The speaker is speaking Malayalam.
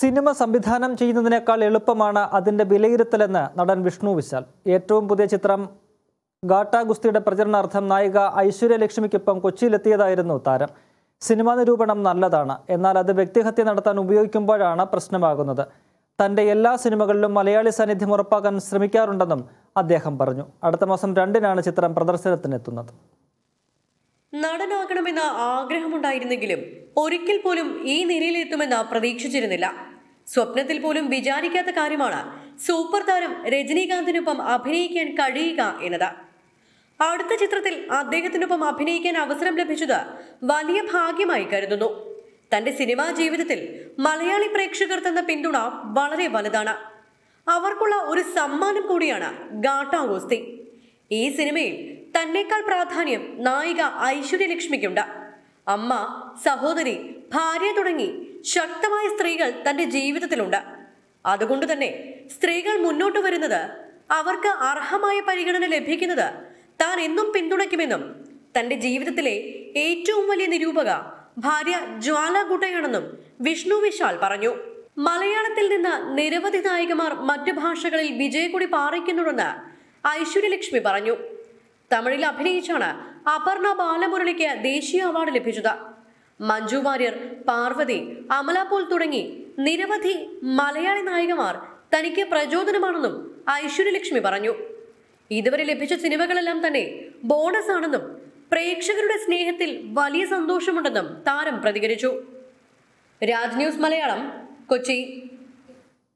സിനിമ സംവിധാനം ചെയ്യുന്നതിനേക്കാൾ എളുപ്പമാണ് അതിൻ്റെ വിലയിരുത്തലെന്ന് നടൻ വിഷ്ണു വിശാൽ ഏറ്റവും പുതിയ ചിത്രം ഗാട്ടാ ഗുസ്തിയുടെ പ്രചരണാർത്ഥം നായിക ഐശ്വര്യ ലക്ഷ്മിക്കൊപ്പം കൊച്ചിയിലെത്തിയതായിരുന്നു താരം സിനിമാ നിരൂപണം നല്ലതാണ് എന്നാൽ അത് വ്യക്തിഹത്യ നടത്താൻ ഉപയോഗിക്കുമ്പോഴാണ് പ്രശ്നമാകുന്നത് തൻ്റെ എല്ലാ സിനിമകളിലും മലയാളി സാന്നിധ്യം ഉറപ്പാക്കാൻ ശ്രമിക്കാറുണ്ടെന്നും അദ്ദേഹം പറഞ്ഞു അടുത്ത മാസം രണ്ടിനാണ് ചിത്രം പ്രദർശനത്തിനെത്തുന്നത് നടനാകണമെന്ന ആഗ്രഹമുണ്ടായിരുന്നെങ്കിലും ഒരിക്കൽ പോലും ഈ നിലയിലെത്തുമെന്ന് പ്രതീക്ഷിച്ചിരുന്നില്ല സ്വപ്നത്തിൽ പോലും വിചാരിക്കാത്ത കാര്യമാണ് സൂപ്പർ താരം രജനീകാന്തിനൊപ്പം അഭിനയിക്കാൻ കഴിയുക എന്നത് അടുത്ത ചിത്രത്തിൽ അദ്ദേഹത്തിനൊപ്പം അഭിനയിക്കാൻ അവസരം ലഭിച്ചത് വലിയ ഭാഗ്യമായി കരുതുന്നു തന്റെ സിനിമാ ജീവിതത്തിൽ മലയാളി പ്രേക്ഷകർ തന്ന പിന്തുണ വളരെ വലുതാണ് അവർക്കുള്ള ഒരു സമ്മാനം കൂടിയാണ് ഗാട്ടാഗോസ്തി ഈ സിനിമയിൽ തന്നേക്കാൾ പ്രാധാന്യം നായിക ഐശ്വര്യലക്ഷ്മിക്കുണ്ട് അമ്മ സഹോദരി ഭാര്യ തുടങ്ങി ശക്തമായ സ്ത്രീകൾ തന്റെ ജീവിതത്തിലുണ്ട് അതുകൊണ്ട് തന്നെ സ്ത്രീകൾ മുന്നോട്ട് വരുന്നത് അവർക്ക് അർഹമായ പരിഗണന ലഭിക്കുന്നത് താൻ എന്നും പിന്തുണയ്ക്കുമെന്നും തന്റെ ജീവിതത്തിലെ ഏറ്റവും വലിയ നിരൂപക ഭാര്യ ജ്വാല ഗുട്ടയാണെന്നും വിഷ്ണു വിശാൽ പറഞ്ഞു മലയാളത്തിൽ നിന്ന് നിരവധി നായികമാർ മറ്റു ഭാഷകളിൽ വിജയക്കുടി പാറിക്കുന്നുണ്ടെന്ന് ഐശ്വര്യലക്ഷ്മി പറഞ്ഞു തമിഴിൽ അഭിനയിച്ചാണ് അപർണ ബാലമുരളിക്ക് ദേശീയ അവാർഡ് ലഭിച്ചത് മഞ്ജു വാര്യർ പാർവതി അമല തുടങ്ങി നിരവധി മലയാളി നായികമാർ തനിക്ക് പ്രചോദനമാണെന്നും ഐശ്വര്യലക്ഷ്മി പറഞ്ഞു ഇതുവരെ ലഭിച്ച സിനിമകളെല്ലാം തന്നെ ബോണസ് ആണെന്നും പ്രേക്ഷകരുടെ സ്നേഹത്തിൽ വലിയ സന്തോഷമുണ്ടെന്നും താരം പ്രതികരിച്ചു രാജ് ന്യൂസ് മലയാളം കൊച്ചി